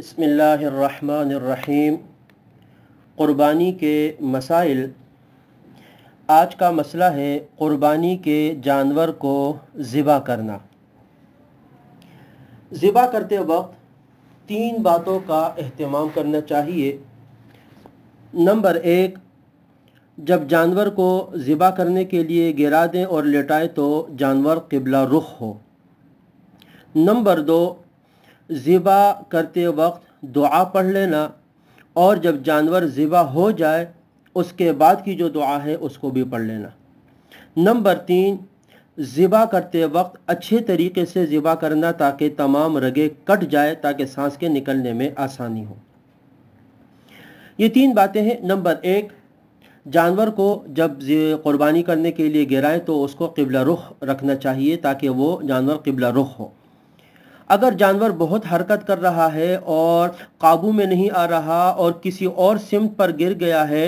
बसमीम क़ुरबानी के मसाइल आज का मसला है क़ुरबानी के जानवर को ज़िबा करना ज़िबा करते वक्त तीन बातों का अहतमाम करना चाहिए नंबर एक जब जानवर को ज़िबा करने के लिए गिरा दें और लेटाएँ तो जानवर किबला रुख हो नंबर दो ज़िबा करते वक्त दुआ पढ़ लेना और जब जानवर ज़िबा हो जाए उसके बाद की जो दुआ है उसको भी पढ़ लेना नंबर तीन ज़िबा करते वक्त अच्छे तरीके से ज़िबा करना ताकि तमाम रगे कट जाए ताकि सांस के निकलने में आसानी हो ये तीन बातें हैं नंबर एक जानवर को जब क़ुरबानी करने के लिए गिराएं तो उसको किबला रुख रखना चाहिए ताकि वो जानवर किबला रुख हो अगर जानवर बहुत हरकत कर रहा है और काबू में नहीं आ रहा और किसी और सिमत पर गिर गया है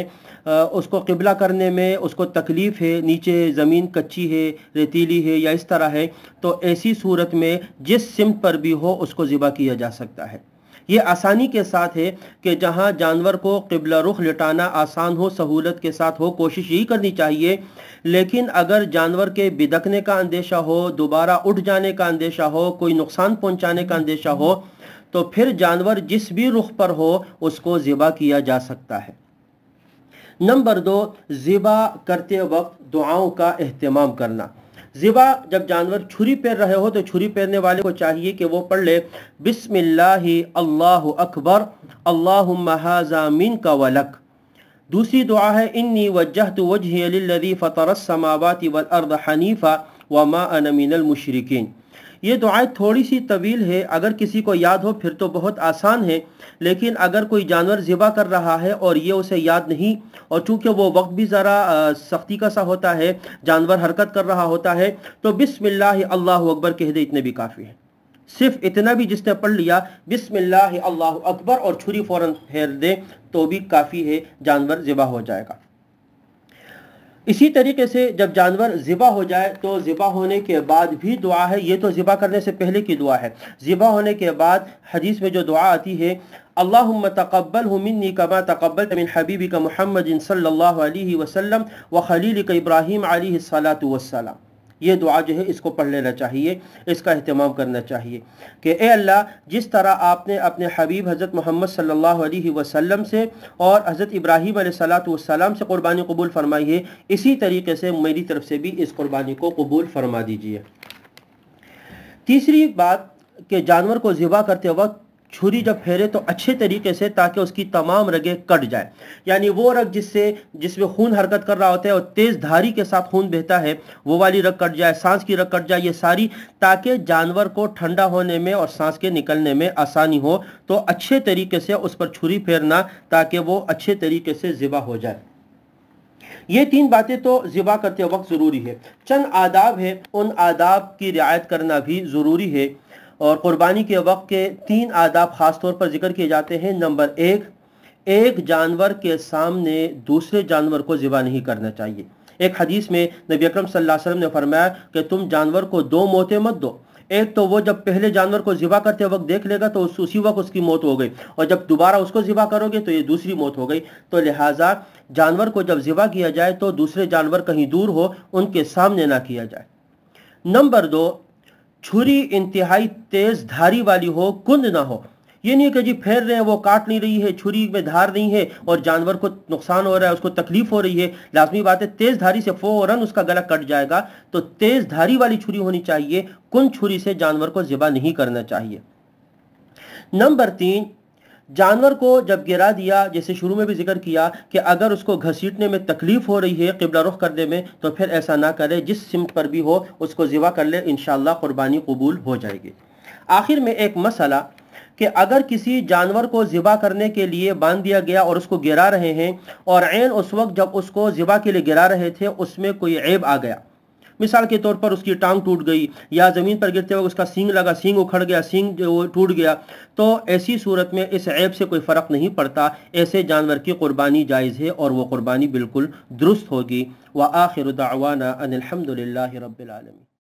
उसको किबला करने में उसको तकलीफ़ है नीचे ज़मीन कच्ची है रेतीली है या इस तरह है तो ऐसी सूरत में जिस सिमत पर भी हो उसको ज़िबा किया जा सकता है ये आसानी के साथ है कि जहाँ जानवर को किबला रुख लटाना आसान हो सहूलत के साथ हो कोशिश यही करनी चाहिए लेकिन अगर जानवर के बिदकने का अंदेशा हो दोबारा उठ जाने का अंदेशा हो कोई नुकसान पहुँचाने का अंदेशा हो तो फिर जानवर जिस भी रुख पर हो उसको ज़िबा किया जा सकता है नंबर दो ज़िबा करते वक्त दुआओं का अहतमाम करना ज़िबा जब जानवर छुरी पैर रहे हो तो छुरी पैरने वाले को चाहिए कि वो पढ़ ले बिसमिल्लाह अल्लाह अकबर अल्लाह महाजामिन का वलक दूसरी दुआ है इन्नी वजह वजह फ़तरस समावत वल अर्द हनीफ़ा व मा अनमिनल ये दुआएं थोड़ी सी तवील है अगर किसी को याद हो फिर तो बहुत आसान है लेकिन अगर कोई जानवर ज़िबा कर रहा है और ये उसे याद नहीं और चूंकि वो वक्त भी ज़रा सख्ती का सा होता है जानवर हरकत कर रहा होता है तो बिसमिल्ला अल्लाह अकबर कह दे इतने भी काफ़ी है सिर्फ इतना भी जिसने पढ़ लिया बिसमिल्ला अल्लाह अकबर और छुरी फ़ौरन फेर दे तो भी काफ़ी है जानवर ज़िबा हो जाएगा इसी तरीके से जब जानवर ज़िबा हो जाए तो ज़िबा होने के बाद भी दुआ है ये तो ज़िबा करने से पहले की दुआ है ज़िबा होने के बाद हदीस में जो दुआ आती है अल्लाम तकबल हमिनी कमा तकबल तमिन हबीबी का महमद इन सल्ला वसम व खलील का इब्राहिम आली सलात वसलम ये दुआ जो है इसको पढ़ लेना चाहिए इसका अहतमाम करना चाहिए कि ए अल्लाह जिस तरह आपने अपने हबीब हज़रत मोहम्मद सल्ला अलैहि से और हज़रत इब्राहिम सलाम से क़ुरबानी कबूल फरमाई है इसी तरीके से मेरी तरफ से भी इस क़ुरबानी को कबूल फरमा दीजिए तीसरी बात कि जानवर को ज़िबा करते वक्त छुरी जब फेरे तो अच्छे तरीके से ताकि उसकी तमाम रगे कट जाए यानी वो रग जिससे जिसमें खून हरकत कर रहा होता है और तेज़ धारी के साथ खून बहता है वो वाली रग कट जाए सांस की रग कट जाए ये सारी ताकि जानवर को ठंडा होने में और सांस के निकलने में आसानी हो तो अच्छे तरीके से उस पर छुरी फेरना ताकि वो अच्छे तरीके से ज़िबा हो जाए ये तीन बातें तो ज़िबा करते वक्त ज़रूरी है चंद आदाब है उन आदाब की रियायत करना भी ज़रूरी है और कुर्बानी के वक्त के तीन आदाब ख़ास तौर पर जिक्र किए जाते हैं नंबर एक एक जानवर के सामने दूसरे जानवर को ज़िबा नहीं करना चाहिए एक हदीस में नबी अकरम सल्लल्लाहु अलैहि वसल्लम ने फरमाया कि तुम जानवर को दो मौतें मत दो एक तो वो जब पहले जानवर को ज़िबा करते वक्त देख लेगा तो उस उसी वक्त उसकी मौत हो गई और जब दोबारा उसको ज़िबा करोगे तो ये दूसरी मौत हो गई तो लिहाजा जानवर को जब ज़िबा किया जाए तो दूसरे जानवर कहीं दूर हो उनके सामने ना किया जाए नंबर दो छुरी इंतहाई तेज धारी वाली हो कुंद ना हो ये नहीं है कि जी फेर रहे हैं वो काट नहीं रही है छुरी में धार नहीं है और जानवर को नुकसान हो रहा है उसको तकलीफ हो रही है लाजमी बात है तेज धारी से फौरन उसका गला कट जाएगा तो तेज धारी वाली छुरी होनी चाहिए कुंद छुरी से जानवर को ज़िबा नहीं करना चाहिए नंबर तीन जानवर को जब गिरा दिया जैसे शुरू में भी जिक्र किया कि अगर उसको घसीटने में तकलीफ हो रही है किबला रुख करने में तो फिर ऐसा ना करे जिस सिमत पर भी हो उसको ज़िवा कर ले इन क़ुरबानी कबूल हो जाएगी आखिर में एक मसला कि अगर किसी जानवर को ज़िबा करने के लिए बांध दिया गया और उसको गिरा रहे हैं और ऐन उस वक्त जब उसको ज़िबा के लिए गिरा रहे थे उसमें कोई ऐब आ गया मिसाल के तौर पर उसकी टांग टूट गई या ज़मीन पर गिरते वक्त उसका सींग लगा सींग उखड़ गया सींग टूट गया तो ऐसी सूरत में इस ऐप से कोई फ़र्क नहीं पड़ता ऐसे जानवर की कुर्बानी जायज़ है और वह कुर्बानी बिल्कुल दुरुस्त होगी व आखिर दावाना अनिलहमदिल्ला रबालमी